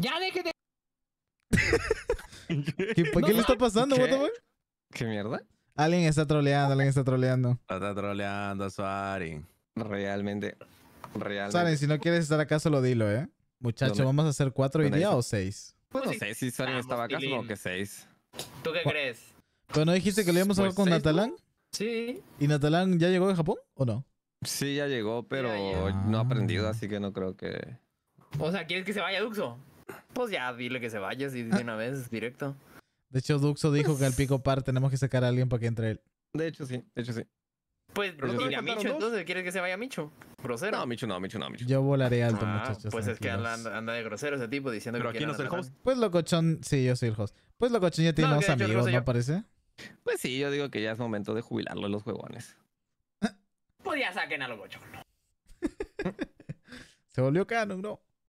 ¡Ya déjete! ¿Qué, ¿Qué le está pasando, ¿Qué? ¿Qué mierda? Alguien está troleando, alguien está troleando. Está troleando, Suari. Realmente, realmente. Suari, si no quieres estar acá, solo dilo, ¿eh? Muchacho, ¿vamos a hacer cuatro hoy día o seis? Pues no sé si Suari estaba acá, solo que seis. ¿Tú qué crees? tú no dijiste que lo íbamos a hablar pues con Natalán? Sí. ¿Y Natalán ya llegó de Japón o no? Sí, ya llegó, pero no ha ah. aprendido, así que no creo que... O sea, ¿quieres que se vaya Duxo? Pues ya dile que se vaya Si de una vez, directo. De hecho, Duxo dijo que al pico pues par tenemos que sacar a alguien para que entre él. De hecho, sí, de hecho, sí. Pues Pero Micho, entonces, ¿quieres que se vaya Micho? Grosero. No, Micho no, Micho no, Micho. Yo volaré alto, ah, muchachos. Pues es que anda, de grosero ese tipo diciendo que. Pero aquí no es el host. Pues locochón, sí, yo soy el host. Pues locochón ya tiene no, amigos, ¿no parece? Pues sí, yo digo que ya es momento de jubilarlo los huevones. pues ya saquen a locochón. se volvió canon, ¿no?